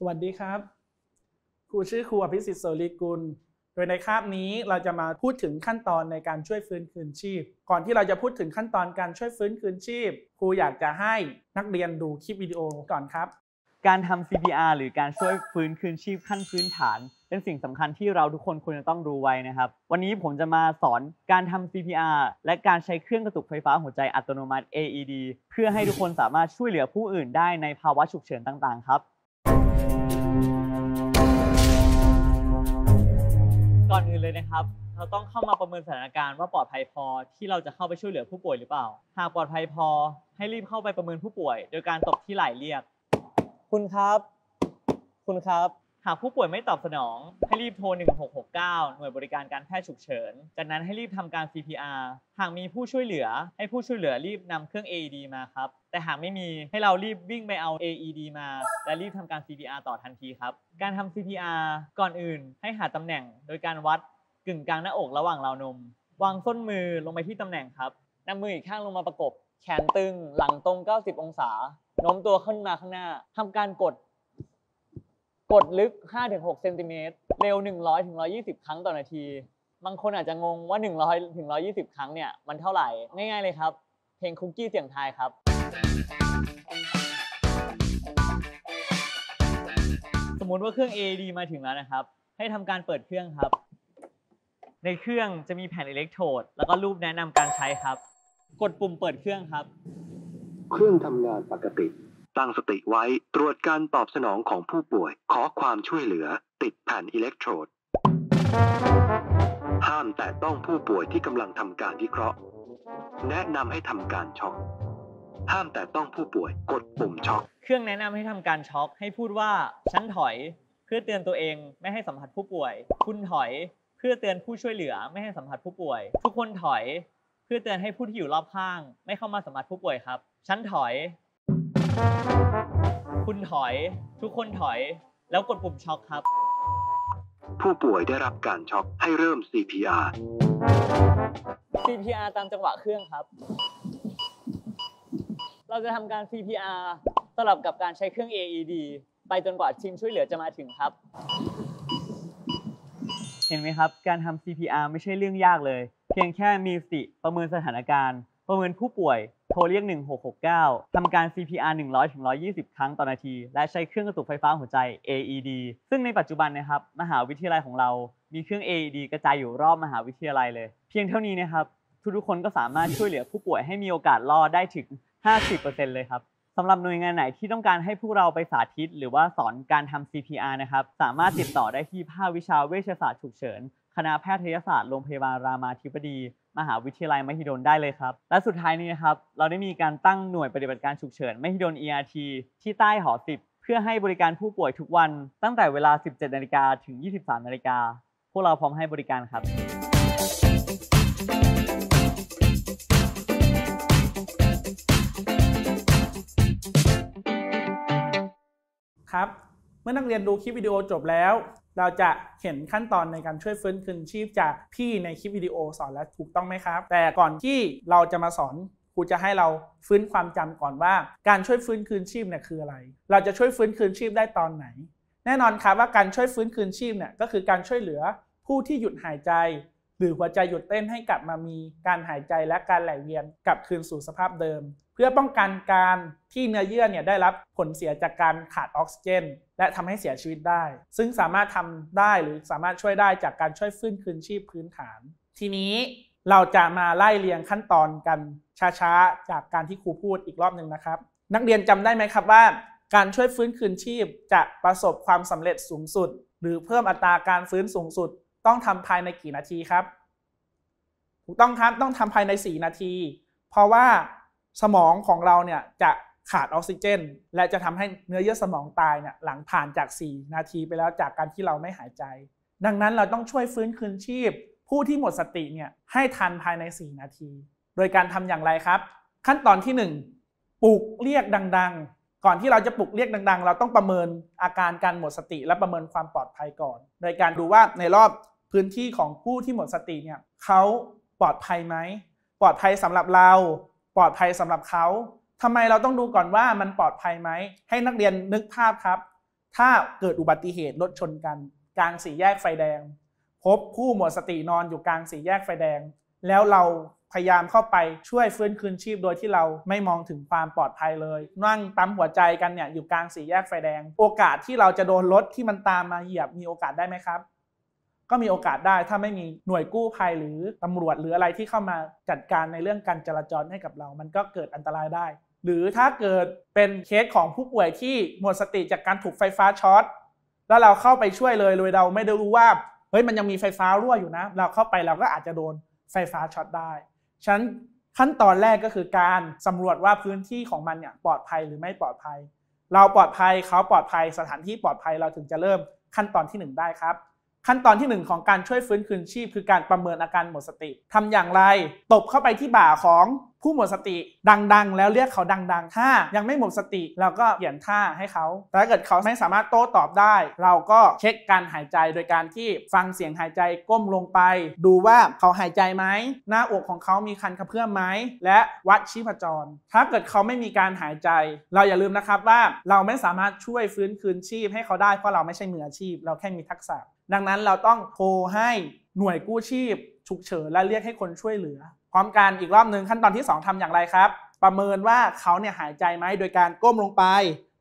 สวัสดีครับครูชื่อครูอภิสิทธิ์โสริกุลโดยในคาบนี้เราจะมาพูดถึงขั้นตอนในการช่วยฟื้นคืนชีพ ก่อนที่เราจะพูดถึงขั้นตอนการช่วยฟื้นคืนชีพ ครูอยากจะให้นักเรียนดูคลิปวิดีโอก่อนครับ การทำ CPR หรือการช่วยฟื้นคืนชีพ ขั้นพื้นฐาน เป็นสิ่งสำคัญที่เราทุกคนควรจะต้องรู้ไว้นะครับ วันนี้ผมจะมาสอนการทำ CPR และการใช้เครื่องกระตุกไฟฟ้าหัวใจอัตโนมัติ AED เพื่อให้ทุกคนสามารถช่วยเหลือผู้อื่นได้ในภาวะฉุกเฉินต่าง ๆ ครับก่อนอื่นเลยนะครับ เราต้องเข้ามาประเมินสถานการณ์ว่าปลอดภัยพอที่เราจะเข้าไปช่วยเหลือผู้ป่วยหรือเปล่า หากปลอดภัยพอ ให้รีบเข้าไปประเมินผู้ป่วย โดยการตบที่ไหล่เรียก คุณครับ คุณครับหากผู้ป่วยไม่ตอบสนอง ให้รีบโทร 1669หน่วยบริการการแพทย์ฉุกเฉิน จากนั้นให้รีบทำการ CPR หากมีผู้ช่วยเหลือ ให้ผู้ช่วยเหลือรีบนำเครื่อง AED มาครับแต่หากไม่มีให้เรารีบวิ่งไปเอา AED มา และรีบทำการ CPR ต่อทันทีครับการทำ CPR ก่อนอื่นให้หาตำแหน่ง โดยการวัดกึ่งกลางหน้าอกระหว่างราวนมวางส้นมือลงไปที่ตำแหน่งครับนำมืออีกข้างลงมาประกบ แขนตึง หลังตรง 90 องศาโน้มตัวขึ้นมาข้างหน้า ทำการกดกดลึก5-6เซนติเมตร เร็ว100-120 ครั้งต่อนาที บางคนอาจจะงงว่า100-120ครั้งเนี่ยมันเท่าไหร่ ง่ายๆเลยครับ เพลงคุกกี้เสียงไทยครับ สมมติว่าเครื่อง AD มาถึงแล้วนะครับ ให้ทำการเปิดเครื่องครับ ในเครื่องจะมีแผ่นอิเล็กโทรดแล้วก็รูปแนะนำการใช้ครับ กดปุ่มเปิดเครื่องครับ เครื่องทำงานปกติตั้งสติไว้ตรวจการตอบสนองของผู้ป่วย ขอความช่วยเหลือติดแผ่นอิเล็กโทรดห้ามแต่ต้องผู้ป่วยที่กำลังทำการวิเคราะห์ แนะนำให้ทำการช็อก ห้ามแต่ต้องผู้ป่วยกดปุ่มช็อกเครื่องแนะนำให้ทำการช็อก ให้พูดว่าฉันถอยเพื่อเตือนตัวเองไม่ให้สัมผัสผู้ป่วย คุณถอยเพื่อเตือนผู้ช่วยเหลือไม่ให้สัมผัสผู้ป่วยทุกคนถอยเพื่อเตือนให้ผู้ที่อยู่รอบข้าง ไม่เข้ามาสัมผัสผู้ป่วยครับ ฉันถอยคุณถอยทุกคนถอยแล้วกดปุ่มช็อกครับ ผู้ป่วยได้รับการช็อกให้เริ่ม CPR CPR ตามจังหวะเครื่องครับ เราจะทำการ CPR สลับกับการใช้เครื่อง AED ไปจนกว่าทีมช่วยเหลือจะมาถึงครับ เห็นไหมครับ การทำ CPR ไม่ใช่เรื่องยากเลย เพียงแค่มีสติประเมินสถานการณ์ประเมินผู้ป่วย โทรเรียก 1669 ทำการ CPR 100ถึง120 ครั้งต่อนาที และใช้เครื่องกระตุกไฟฟ้าหัวใจ AED ซึ่งในปัจจุบันนะครับมหาวิทยาลัยของเรามีเครื่อง AED กระจายอยู่รอบมหาวิทยาลัยเลย เพียงเท่านี้นะครับทุกๆคนก็สามารถช่วยเหลือผู้ป่วยให้มีโอกาสรอดได้ถึง 50%เลยครับ สำหรับหน่วยงานไหนที่ต้องการให้พวกเราไปสาธิต หรือว่าสอนการทำ CPR นะครับสามารถติดต่อได้ที่ภาควิชาเวชศาสตร์ฉุกเฉินคณะแพทยศาสตร์โรงพยาบาลรามาธิบดีมหาวิทยาลัยมหิดลได้เลยครับ และสุดท้ายนี้นะครับ เราได้มีการตั้งหน่วยปฏิบัติการฉุกเฉินมหิดล ERT ที่ใต้หอสิบเพื่อให้บริการผู้ป่วยทุกวันตั้งแต่เวลา 17 นาฬิกาถึง 23 นาฬิกาพวกเราพร้อมให้บริการครับ ครับ เมื่อนักเรียนดูคลิปวิดีโอจบแล้วเราจะเห็นขั้นตอนในการช่วยฟื้นคืนชีพจากพี่ในคลิปวิดีโอสอนแล้วถูกต้องไหมครับ แต่ก่อนที่เราจะมาสอนครูจะให้เราฟื้นความจำก่อนว่าการช่วยฟื้นคืนชีพเนี่ยคืออะไร เราจะช่วยฟื้นคืนชีพได้ตอนไหน แน่นอนครับว่าการช่วยฟื้นคืนชีพเนี่ยก็คือการช่วยเหลือผู้ที่หยุดหายใจหรือหัวใจหยุดเต้นให้กลับมามีการหายใจและการไหลเวียนกลับคืนสู่สภาพเดิม เพื่อป้องกันการที่เนื้อเยื่อเนี่ยได้รับผลเสียจากการขาดออกซิเจน และทำให้เสียชีวิตได้ ซึ่งสามารถทำได้หรือสามารถช่วยได้จากการช่วยฟื้นคืนชีพพื้นฐาน ทีนี้เราจะมาไล่เรียงขั้นตอนกันช้าๆ จากการที่ครูพูดอีกรอบหนึ่งนะครับ นักเรียนจำได้ไหมครับว่า การช่วยฟื้นคืนชีพจะประสบความสำเร็จสูงสุด หรือเพิ่มอัตราการฟื้นสูงสุดต้องทำภายในกี่นาทีครับถูกต้องครับต้องทำภายใน 4 นาที เพราะว่าสมองของเราเนี่ยจะขาดออกซิเจน และจะทำให้เนื้อเยื่อสมองตายเนี่ยหลังผ่านจาก 4 นาทีไปแล้วจากการที่เราไม่หายใจ ดังนั้นเราต้องช่วยฟื้นคืนชีพ ผู้ที่หมดสติเนี่ยให้ทันภายใน 4 นาที โดยการทำอย่างไรครับ ขั้นตอนที่ 1 ปลุกเรียกดัง ๆ ก่อนที่เราจะปลุกเรียกดัง ๆ เราต้องประเมินอาการการหมดสติและประเมินความปลอดภัยก่อน โดยการดูว่าในรอบพื้นที่ของผู้ที่หมดสติเนี่ยเขาปลอดภัยไหมปลอดภัยสำหรับเราปลอดภัยสำหรับเขาทำไมเราต้องดูก่อนว่ามันปลอดภัยไหมให้นักเรียนนึกภาพครับ ถ้าเกิดอุบัติเหตุรถชนกันกลางสี่แยกไฟแดง พบผู้หมดสตินอนอยู่กลางสี่แยกไฟแดง แล้วเราพยายามเข้าไปช่วยฟื้นคืนชีพโดยที่เราไม่มองถึงความปลอดภัยเลยนั่งตั้มหัวใจกันเนี่ยอยู่กลางสี่แยกไฟแดง โอกาสที่เราจะโดนรถที่มันตามมาเหยียบมีโอกาสได้ไหมครับก็มีโอกาสได้ถ้าไม่มีหน่วยกู้ภัยหรือตำรวจหรืออะไรที่เข้ามาจัดการในเรื่องการจราจรให้กับเรา มันก็เกิดอันตรายได้ หรือถ้าเกิดเป็นเคสของผู้ป่วยที่หมดสติจากการถูกไฟฟ้าช็อต แล้วเราเข้าไปช่วยเลยโดยเราไม่ได้รู้ว่า เฮ้ยมันยังมีไฟฟ้ารั่วอยู่นะ เราเข้าไปเราก็อาจจะโดนไฟฟ้าช็อตได้ ฉะนั้นขั้นตอนแรกก็คือการสำรวจว่าพื้นที่ของมันเนี่ยปลอดภัยหรือไม่ปลอดภัย เราปลอดภัยเขาปลอดภัยสถานที่ปลอดภัยเราถึงจะเริ่มขั้นตอนที่1ได้ครับขั้นตอนที่ 1 ของการช่วยฟื้นคืนชีพคือการประเมินอาการหมดสติทำอย่างไร ตบเข้าไปที่บ่าของผู้หมดสติ ดัง ๆ แล้วเรียกเขาดัง ๆถ้ายังไม่หมดสติเราก็เปลี่ยนท่าให้เขา แต่ถ้าเกิดเขาไม่สามารถโต้ตอบได้ เราก็เช็คการหายใจโดยการที่ฟังเสียงหายใจก้มลงไป ดูว่าเขาหายใจไหม หน้าอกของเขามีคันกระเพื่อมไหมและวัดชีพจร ถ้าเกิดเขาไม่มีการหายใจ เราอย่าลืมนะครับว่าเราไม่สามารถช่วยฟื้นคืนชีพ ให้เขาได้เพราะเราไม่ใช่มืออาชีพ เราแค่มีทักษะดังนั้นเราต้องโทรให้หน่วยกู้ชีพ ฉุกเฉินและเรียกให้คนช่วยเหลือพร้อมกันอีกรอบหนึ่งขั้นตอนที่ 2 ทำอย่างไรครับ ประเมินว่าเขาเนี่ยหายใจไหมโดยการก้มลงไป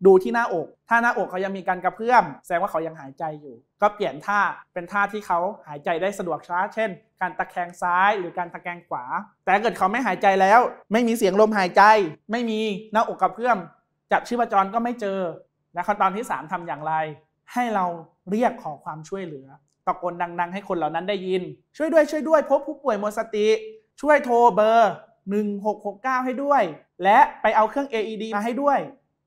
ดูที่หน้าอก ถ้าหน้าอกเขายังมีการกระเพื่อม แสดงว่าเขายังหายใจอยู่ ก็เปลี่ยนท่าเป็นท่าที่เขาหายใจได้สะดวกช้า เช่น การตะแคงซ้าย หรือการตะแคงขวา แต่เกิดเขาไม่หายใจแล้ว ไม่มีเสียงลมหายใจ ไม่มีหน้าอกกระเพื่อมจับชีพจรก็ไม่เจอ และขั้นตอนที่ 3 ทำอย่างไร ให้เราเรียกขอความช่วยเหลือตะโกนดัง ๆ ให้คนเหล่านั้นได้ยิน ช่วยด้วยช่วยด้วย พบผู้ป่วยหมดสติ ช่วยโทรเบอร์ 1669 ให้ด้วย และไปเอาเครื่อง AED มาให้ด้วย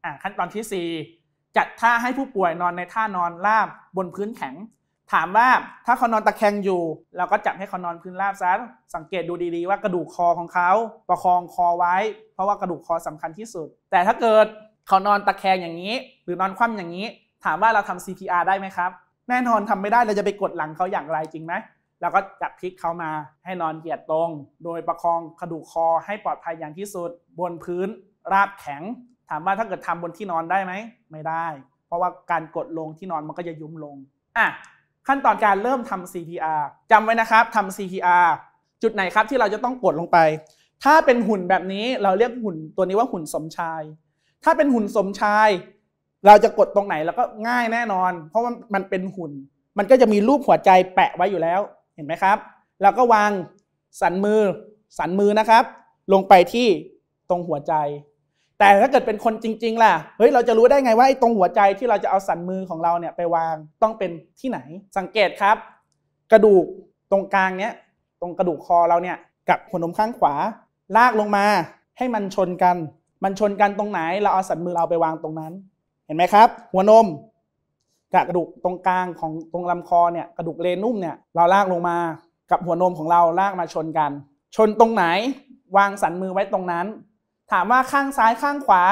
อ่าขั้นตอนที่ 4 จัดท่าให้ผู้ป่วยนอนในท่านอนราบบนพื้นแข็ง ถามว่าถ้าเขานอนตะแคงอยู่ เราก็จับให้เขานอนพื้นราบซะสังเกตดูดีๆ ว่ากระดูกคอของเขา ประคองคอไว้ เพราะว่ากระดูกคอสำคัญที่สุด แต่ถ้าเกิดเขานอนตะแคงอย่างนี้ หรือนอนคว่ำอย่างนี้ถามว่าเราทำ CPR ได้ไหมครับ แน่นอนทำไม่ได้ เราจะไปกดหลังเขาอย่างไรจริงไหมเราก็จับพลิกเขามาให้นอนเหยียดตรง โดยประคองกระดูกคอ ให้ปลอดภัยอย่างที่สุด บนพื้น ราบแข็ง ถามว่าถ้าเกิดทำบนที่นอนได้ไหม ไม่ได้ เพราะว่าการกดลงที่นอนมันก็จะยุบมลงอ่ะขั้นตอนการเริ่มทำ CPR จำไว้นะครับทำ CPR จุดไหนครับที่เราจะต้องกดลงไป ถ้าเป็นหุ่นแบบนี้เราเรียกหุ่นตัวนี้ว่าหุ่นสมชาย ถ้าเป็นหุ่นสมชายเราจะกดตรงไหนเราก็ง่ายแน่นอนเพราะว่ามันเป็นหุ่น มันก็จะมีรูปหัวใจแปะไว้อยู่แล้วเห็นไหมครับเราก็วางสันมือสันมือนะครับ ลงไปที่ตรงหัวใจ แต่ถ้าเกิดเป็นคนจริง ๆ ล่ะเฮ้ยเราจะรู้ได้ไงว่าไอ้ตรงหัวใจที่เราจะเอาสันมือของเราเนี่ยไปวางต้องเป็นที่ไหน สังเกตครับ กระดูกตรงกลางเนี้ยตรงกระดูกคอเราเนี่ย กับหัวนมข้างขวา ลากลงมาให้มันชนกันมันชนกันตรงไหน เราเอาสันมือเราไปวางตรงนั้นห็นไหมครับ หัวนมกับกระดูกตรงกลางของตรงลำคอเนี่ยกระดูกเลนุ่มเนี่ยเราลากลงมากับหัวนมของเราลากมาชนกัน ชนตรงไหน วางสันมือไว้ตรงนั้น ถามว่าข้างซ้ายข้างขวา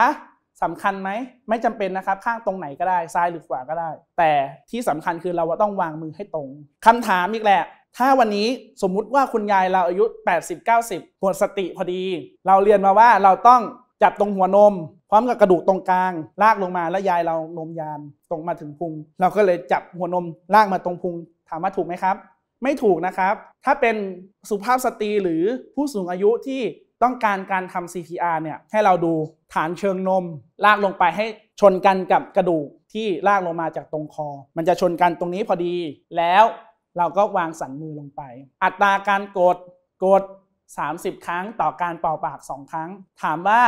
สำคัญไหมไม่จำเป็นนะครับ ข้างตรงไหนก็ได้ซ้ายหรือขวาก็ได้ แต่ที่สำคัญคือเราต้องวางมือให้ตรง คำถามอีกแหละถ้าวันนี้สมมุติว่าคุณยายเราอายุ 80-90หมดสติพอดี เราเรียนมาว่าเราต้องจับตรงหัวนมพร้อมกับกระดูกตรงกลาง ลากลงมาแล้วยายเรานมยานตรงมาถึงพุง เราก็เลยจับหัวนมลากมาตรงพุง ถามว่าถูกไหมครับ ไม่ถูกนะครับ ถ้าเป็นสุภาพสตรีหรือผู้สูงอายุที่ต้องการการทำ CPR เนี่ย ให้เราดูฐานเชิงนม ลากลงไปให้ชนกันกับกระดูกที่ลากลงมาจากตรงคอ มันจะชนกันตรงนี้พอดี แล้วเราก็วางสันมือลงไป อัตราการกดกด30 ครั้งต่อการเป่าปาก 2 ครั้ง ถามว่า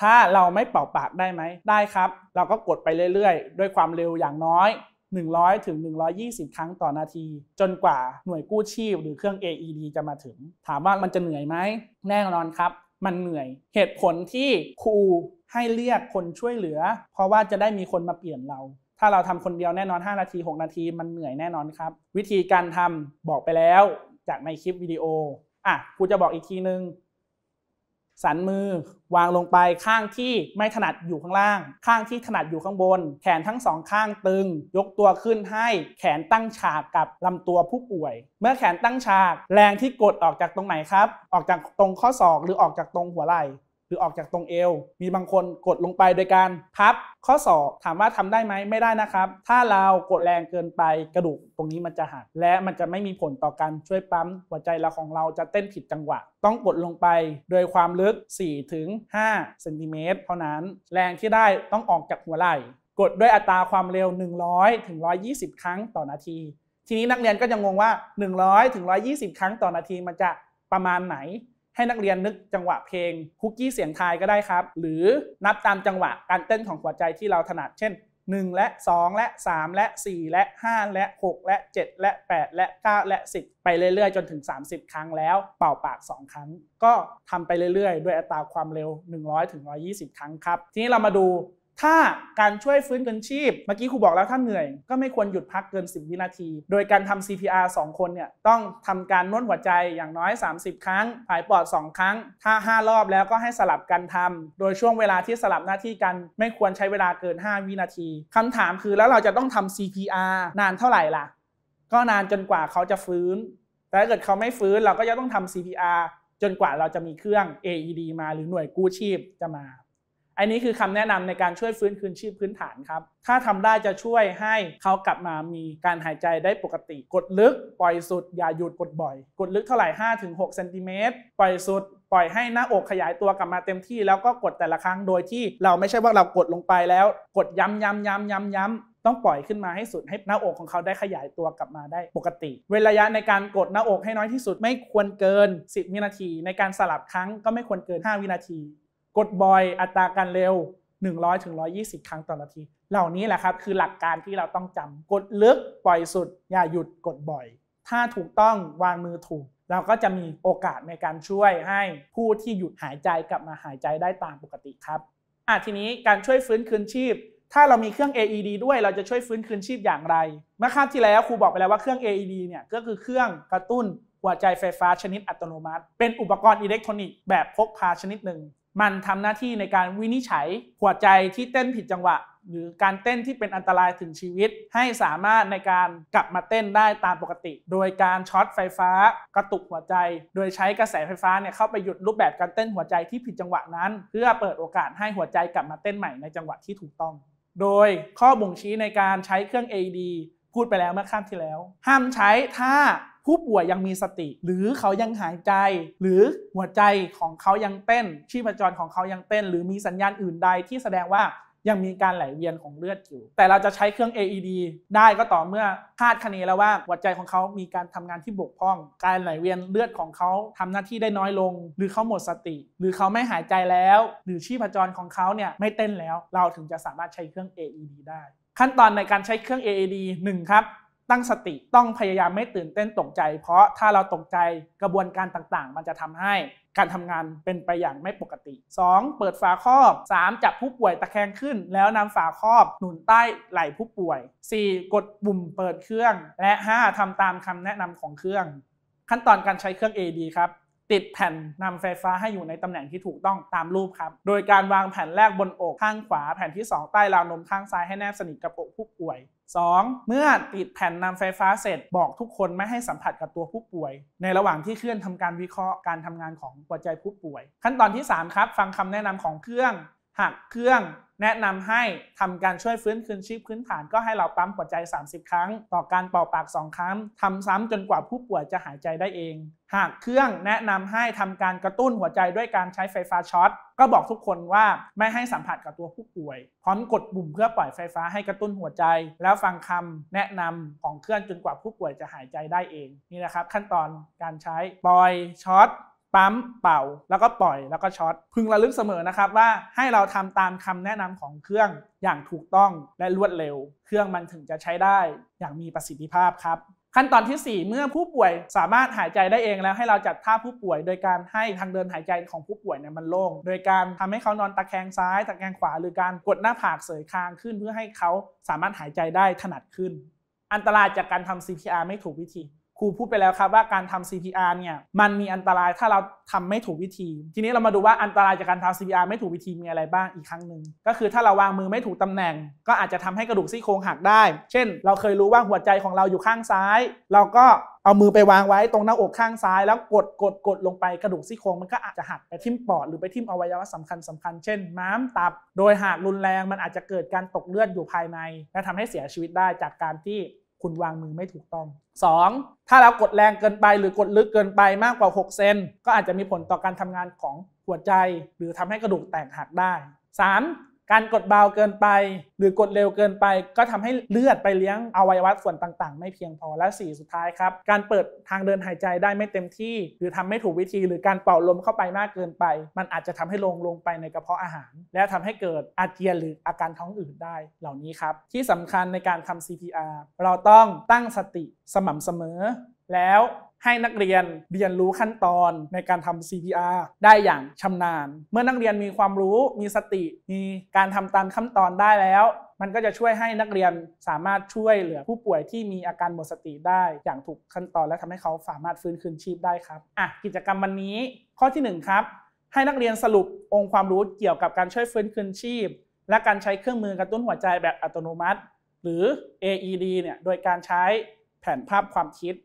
ถ้าเราไม่เป่าปากได้ไหมได้ครับเราก็กดไปเรื่อย ๆ ด้วยความเร็วอย่างน้อย100ถึง120 ครั้งต่อนาที จนกว่าหน่วยกู้ชีพหรือเครื่อง AED จะมาถึง ถามว่ามันจะเหนื่อยไหมแน่นอนครับ มันเหนื่อยเหตุผลที่ครูให้เรียกคนช่วยเหลือ เพราะว่าจะได้มีคนมาเปลี่ยนเรา ถ้าเราทำคนเดียวแน่นอน5นาที6 นาที มันเหนื่อยแน่นอนครับ วิธีการทำบอกไปแล้วจากในคลิปวิดีโออ่ะครูจะบอกอีกทีหนึ่งสันมือวางลงไปข้างที่ไม่ถนัดอยู่ข้างล่าง ข้างที่ถนัดอยู่ข้างบน แขนทั้งสองข้างตึง ยกตัวขึ้นให้แขนตั้งฉากกับลำตัวผู้ป่วย เมื่อแขนตั้งฉาก แรงที่กดออกจากตรงไหนครับ ออกจากตรงข้อศอกหรือออกจากตรงหัวไหล่ือออกจากตรงเอว มีบางคนกดลงไปโดยการพับ ข้อศอกถามว่าทำได้ไหมไม่ได้นะครับ ถ้าเรากดแรงเกินไปกระดูกตรงนี้มันจะหักและมันจะไม่มีผลต่อการช่วยปั๊มหัวใจเราของเราจะเต้นผิดจังหวะ ต้องกดลงไปโดยความลึก 4-5เซนติเมตรเท่านั้น แรงที่ได้ต้องออกจากหัวไหล่ กดด้วยอัตราความเร็ว 100ถึง120 ครั้งต่อนาที ทีนี้นักเรียนก็จะงงว่า 100ถึง120 ครั้งต่อนาทีมันจะประมาณไหนให้นักเรียนนึกจังหวะเพลง คุกกี้เสียงทายก็ได้ครับ หรือนับตามจังหวะการเต้นของหัวใจที่เราถนัด เช่น 1 และ 2 และ 3 และ 4 และ 5 และ 6 และ 7 และ 8 และ 9 และ 10 ไปเรื่อยๆ จนถึง 30 ครั้งแล้วเป่าปาก 2 ครั้ง ก็ทำไปเรื่อยๆ ด้วยอัตราความเร็ว 100-120 ครั้งครับ ทีนี้เรามาดูถ้าการช่วยฟื้นเงินชีพ เมื่อกี้ครูบอกแล้วถ้าเหนื่อย ก็ไม่ควรหยุดพักเกิน 10 วินาที โดยการทำ CPR 2 คนเนี่ยต้องทำการนวดหัวใจอย่างน้อย 30 ครั้งผายปอด 2 ครั้งถ้า 5 รอบแล้วก็ให้สลับกันทำโดยช่วงเวลาที่สลับหน้าที่กัน ไม่ควรใช้เวลาเกิน 5 วินาทีคำถามคือแล้วเราจะต้องทำ CPR นานเท่าไหร่ล่ะก็นานจนกว่าเขาจะฟื้น แต่ถ้าเกิดเขาไม่ฟื้นเราก็จะต้องทำ CPR จนกว่าเราจะมีเครื่อง AED มาหรือหน่วยกู้ชีพจะมาอันนี้คือคำแนะนำในการช่วยฟื้นคืนชีพพื้นฐานครับ ถ้าทำได้จะช่วยให้เขากลับมามีการหายใจได้ปกติ กดลึกปล่อยสุดอย่าหยุดกดบ่อย กดลึกเท่าไหร่5ถึง6เซนติเมตรปล่อยสุด ปล่อยให้หน้าอกขยายตัวกลับมาเต็มที่ แล้วก็กดแต่ละครั้งโดยที่ เราไม่ใช่ว่าเรากดลงไปแล้ว กดย้ำย้ำย้ำย้ำย้ำต้องปล่อยขึ้นมาให้สุดให้หน้าอกของเขาได้ขยายตัวกลับมาได้ปกติ เวลายะในการกดหน้าอกให้น้อยที่สุดไม่ควรเกิน 10 วินาที ในการสลับครั้งก็ไม่ควรเกิน 5 วินาทีกดบ่อยอัตราการเร็ว 100 ถึงร้อยีสิบครั้งต่อนาที เหล่านี้แหละครับคือหลักการที่เราต้องจำกดลึกปล่อยสุด อย่าหยุดกดบ่อย ถ้าถูกต้องวางมือถูก เราก็จะมีโอกาสในการช่วยให้ผู้ที่หยุดหายใจกลับมาหายใจได้ตามปกติครับอ่ะทีนี้การช่วยฟื้นคืนชีพ ถ้าเรามีเครื่อง AED ด้วยเราจะช่วยฟื้นคืนชีพอย่างไร เมื่อครั้งที่แล้วครูบอกไปแล้วว่าเครื่อง AED เนี่ยก็คือเครื่องกระตุ้นหัวใจไฟฟ้าชนิดอัตโนมัติ เป็นอุปกรณ์อิเล็กทรอนิกส์แบบพกพาชนิดหนึ่งมันทำหน้าที่ในการวินิจฉัยหัวใจที่เต้นผิดจังหวะ หรือการเต้นที่เป็นอันตรายถึงชีวิต ให้สามารถในการกลับมาเต้นได้ตามปกติ โดยการช็อตไฟฟ้ากระตุกหัวใจ โดยใช้กระแสไฟฟ้าเนี่ยเข้าไปหยุดรูปแบบการเต้นหัวใจที่ผิดจังหวะนั้น เพื่อเปิดโอกาสให้หัวใจกลับมาเต้นใหม่ในจังหวะที่ถูกต้อง โดยข้อบ่งชี้ในการใช้เครื่อง AED พูดไปแล้วเมื่อข้ามที่แล้ว ห้ามใช้ถ้าผู้ป่วยยังมีสติหรือเขายังหายใจ หรือหัวใจของเขายังเต้น ชีพจรของเขายังเต้น หรือมีสัญญาณอื่นใดที่แสดงว่ายังมีการไหลเวียนของเลือดอยู่ แต่เราจะใช้เครื่อง AED ได้ก็ต่อเมื่อคาดคะเนแล้วว่าหัวใจของเขามีการทำงานที่บกพร่อง การไหลเวียนเลือดของเขา ทำหน้าที่ได้น้อยลง หรือเขาหมดสติ หรือเขาไม่หายใจแล้ว หรือชีพจรของเขาเนี่ยไม่เต้นแล้วเราถึงจะสามารถใช้เครื่อง AED ได้ ขั้นตอนในการใช้เครื่อง AED 1ครับตั้งสติต้องพยายามไม่ตื่นเต้นตกใจเพราะถ้าเราตกใจกระบวนการต่างๆมันจะทำให้ การทำงานเป็นไปอย่างไม่ปกติ 2. เปิดฝาครอบ 3. จับผู้ป่วยตะแคงขึ้นแล้วนำฝาครอบหนุนใต้ไหล่ผู้ป่วย 4. กดปุ่มเปิดเครื่อง และ 5. ทำตามคำแนะนำของเครื่อง ขั้นตอนการใช้เครื่อง AD ครับติดแผ่นนำไฟฟ้าให้อยู่ในตำแหน่งที่ถูกต้องตามรูปครับ โดยการวางแผ่นแรกบนอกข้างขวาแผ่นที่ 2 ใต้ราวนมข้างซ้ายให้แนบสนิทกับอกผู้ป่วย 2. เมื่อติดแผ่นนำไฟฟ้าเสร็จบอกทุกคนไม่ให้สัมผัสกับตัวผู้ป่วย ในระหว่างที่เคลื่อนทำการวิเคราะห์การทำงานของหัวใจผู้ป่วย ขั้นตอนที่3ครับฟังคำแนะนำของเครื่องหากเครื่องแนะนำให้ทำการช่วยฟื้นคืนชีพพื้นฐานก็ให้เราปั๊มหัวใจ 30 ครั้ง ต่อการเป่าปาก 2 ครั้ง ทำซ้ำจนกว่าผู้ป่วยจะหายใจได้เอง หากเครื่องแนะนำให้ทำการกระตุ้นหัวใจด้วยการใช้ไฟฟ้าช็อตก็บอกทุกคนว่าไม่ให้สัมผัสกับตัวผู้ป่วย พร้อมกดปุ่มเพื่อปล่อยไฟฟ้าให้กระตุ้นหัวใจ แล้วฟังคำแนะนำของเครื่องจนกว่าผู้ป่วยจะหายใจได้เองนี่นะครับ ขั้นตอนการใช้ปล่อยช็อตปั๊มเป่าแล้วก็ปล่อยแล้วก็ช็อตพึงระลึกเสมอนะครับว่าให้เราทำตามคำแนะนำของเครื่องอย่างถูกต้องและรวดเร็ว เครื่องมันถึงจะใช้ได้อย่างมีประสิทธิภาพครับขั้นตอนที่ 4 เมื่อผู้ป่วยสามารถหายใจได้เองแล้วให้เราจัดท่าผู้ป่วย โดยการให้ทางเดินหายใจของผู้ป่วยเนี่ยมันโล่งโดยการทำให้เขานอนตะแคงซ้ายตะแคงขวาหรือการกดหน้าผากเสยคางขึ้นเพื่อให้เขาสามารถหายใจได้ถนัดขึ้น อันตรายจากการทำ CPR ไม่ถูกวิธีครูพูดไปแล้วครับว่าการทำ CPR เนี่ยมันมีอันตรายถ้าเราทำไม่ถูกวิธี ทีนี้เรามาดูว่าอันตรายจากการทำ CPR ไม่ถูกวิธีมีอะไรบ้างอีกครั้งหนึ่งก็คือถ้าเราวางมือไม่ถูกตำแหน่งก็อาจจะทำให้กระดูกซี่โครงหักได้ เช่น เราเคยรู้ว่าหัวใจของเราอยู่ข้างซ้าย เราก็เอามือไปวางไว้ตรงหน้าอกข้างซ้าย แล้วกดกดกดลงไปกระดูกซี่โครงมันก็อาจจะหักไปทิ่มปอดหรือไปทิ่มอวัยวะสำคัญสำคัญ เช่นม้ามตับ โดยหากรุนแรงมันอาจจะเกิดการตกเลือดอยู่ภายใน และทำให้เสียชีวิตได้จากการที่คุณวางมือไม่ถูกต้อง 2. ถ้าเรากดแรงเกินไปหรือกดลึกเกินไปมากกว่า 6 เซนก็อาจจะมีผลต่อการทำงานของหัวใจ หรือทำให้กระดูกแตกหักได้ 3. การกดเบาเกินไป หรือกดเร็วเกินไป ก็ทำให้เลือดไปเลี้ยงอวัยวะส่วนต่าง ๆ ไม่เพียงพอและส่สุดท้ายครับการเปิดทางเดินหายใจได้ไม่เต็มที่หรือทำไม่ถูกวิธีหรือการเป่าลมเข้าไปมากเกินไป มันอาจจะทำให้ลงลงไปในกระเพาะอาหาร และทำให้เกิดอาเจียนหรืออาการท้องอืดได้เหล่านี้ครับที่สำคัญในการทำ CPR เราต้องตั้งสติสม่ำเสมอ แล้วให้นักเรียนเรียนรู้ขั้นตอนในการทำ CPR ได้อย่างชำนาญ เมื่อนักเรียนมีความรู้ มีสติ มีการทำตามขั้นตอนได้แล้ว มันก็จะช่วยให้นักเรียนสามารถช่วยเหลือผู้ป่วยที่มีอาการหมดสติได้อย่างถูกขั้นตอนและทำให้เขาสามารถฟื้นคืนชีพได้ครับ อ่ะ กิจกรรมวันนี้ ข้อที่1ครับ ให้นักเรียนสรุปองค์ความรู้เกี่ยวกับการช่วยฟื้นคืนชีพ และการใช้เครื่องมือกระตุ้นหัวใจแบบอัตโนมัติ หรือ AED เนี่ย โดยการใช้แผนภาพความคิด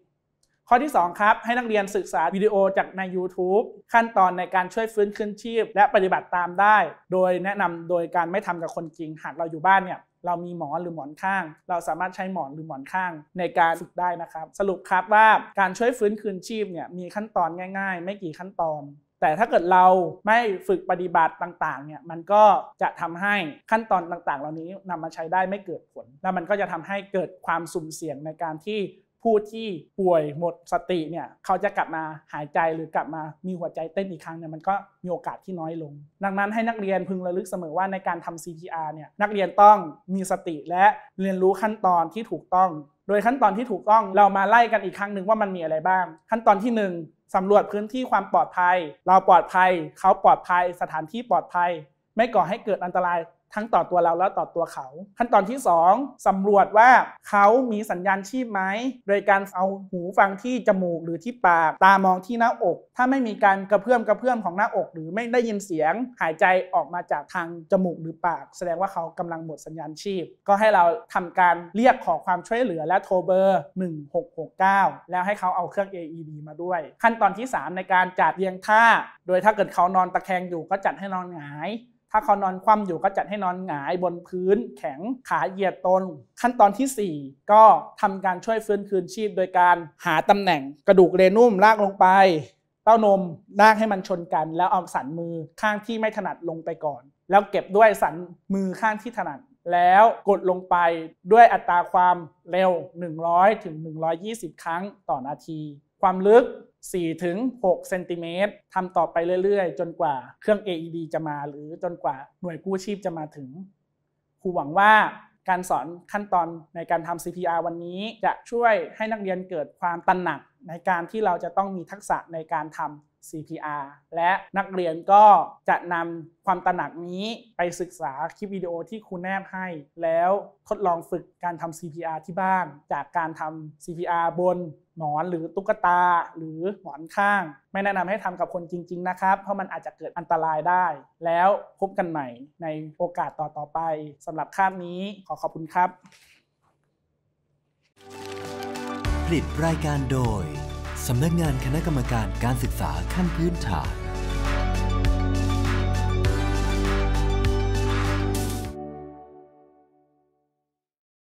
ข้อที่2ครับให้นักเรียนศึกษาวิดีโอจากใน YouTube ขั้นตอนในการช่วยฟื้นคืนชีพและปฏิบัติตามได้ โดยแนะนำโดยการไม่ทำกับคนจริงหากเราอยู่บ้านเนี่ยเรามีหมอนหรือหมอนข้าง เราสามารถใช้หมอนหรือหมอนข้างในการฝึกได้นะครับ สรุปครับว่าการช่วยฟื้นคืนชีพเนี่ยมีขั้นตอนง่าย ๆ ไม่กี่ขั้นตอน แต่ถ้าเกิดเราไม่ฝึกปฏิบัติต่างๆเนี่ยมันก็จะทำให้ขั้นตอนต่างๆ เหล่านี้นำมาใช้ได้ไม่เกิดผล และมันก็จะทำให้เกิดความสุ่มเสี่ยงในการที่ผู้ที่ป่วยหมดสติเนี่ยเขาจะกลับมาหายใจหรือกลับมา มีหัวใจเต้นอีกครั้งเนี่ยมันก็มีโอกาสที่น้อยลง ดังนั้นให้นักเรียนพึงระลึกเสมอว่าในการทำ CPR เนี่ยนักเรียนต้องมีสติและเรียนรู้ขั้นตอนที่ถูกต้อง โดยขั้นตอนที่ถูกต้องเรามาไล่กันอีกครั้งหนึ่งว่ามันมีอะไรบ้าง ขั้นตอนที่1สำรวจพื้นที่ความปลอดภัย เราปลอดภัยเขาปลอดภัยสถานที่ปลอดภัยไม่ก่อให้เกิดอันตรายทั้งต่อตัวเราแล้วต่อตัวเขา ขั้นตอนที่ 2 สำรวจว่าเขามีสัญญาณชีพไหม โดยการเอาหูฟังที่จมูกหรือที่ปากตามองที่หน้าอก ถ้าไม่มีการกระเพื่อมกระเพื่อมของหน้าอกหรือไม่ได้ยินเสียง หายใจออกมาจากทางจมูกหรือปาก แสดงว่าเขากำลังหมดสัญญาณชีพก็ให้เราทำการเรียกขอความช่วยเหลือและโทรเบอร์ 1669 แล้วให้เขาเอาเครื่อง AED มาด้วย ขั้นตอนที่ 3 ในการจัดเรียงท่า โดยถ้าเกิดเขานอนตะแคงอยู่ก็จัดให้นอนหงายถ้าเขานอนคว่ำอยู่ก็จัดให้นอนหงายบนพื้นแข็งขาเหยียดตรงขั้นตอนที่ 4 ก็ทำการช่วยฟื้นคืนชีพโดยการหาตำแหน่ง กระดูกเรนุ่มลากลงไป เต้านมลากให้มันชนกัน แล้วเอาสันมือข้างที่ไม่ถนัดลงไปก่อน แล้วเก็บด้วยสันมือข้างที่ถนัด แล้วกดลงไปด้วยอัตราความเร็ว 100 ถึง 120 ครั้งต่อนาทีความลึก 4 ถึง6เซนติเมตรทำต่อไปเรื่อยๆ จนกว่าเครื่อง AED จะมาหรือจนกว่าหน่วยกู้ชีพจะมาถึง ครูหวังว่าการสอนขั้นตอนในการทำ CPR วันนี้จะช่วยให้นักเรียนเกิดความตระหนักในการที่เราจะต้องมีทักษะในการทำ CPR และนักเรียนก็จะนำความตระหนักนี้ไปศึกษาคลิปวิดีโอที่ครูแนบให้ แล้วทดลองฝึกการทำ CPR ที่บ้านจากการทำ CPR บนหมอนหรือตุ๊กตาหรือหมอนข้าง ไม่แนะนำให้ทำกับคนจริงๆนะครับ เพราะมันอาจจะเกิดอันตรายได้ แล้วพบกันใหม่ในโอกาสต่อๆไปสำหรับคาบนี้ขอขอบคุณครับ ผลิตรายการโดยสำนักงานคณะกรรมการการศึกษาขั้นพื้นฐาน